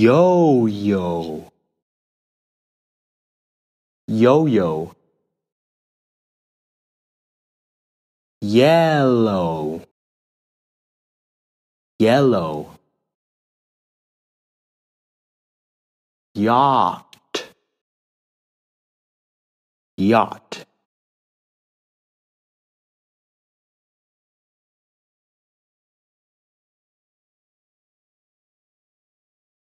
yo yo yo yo yellow yellow yacht yacht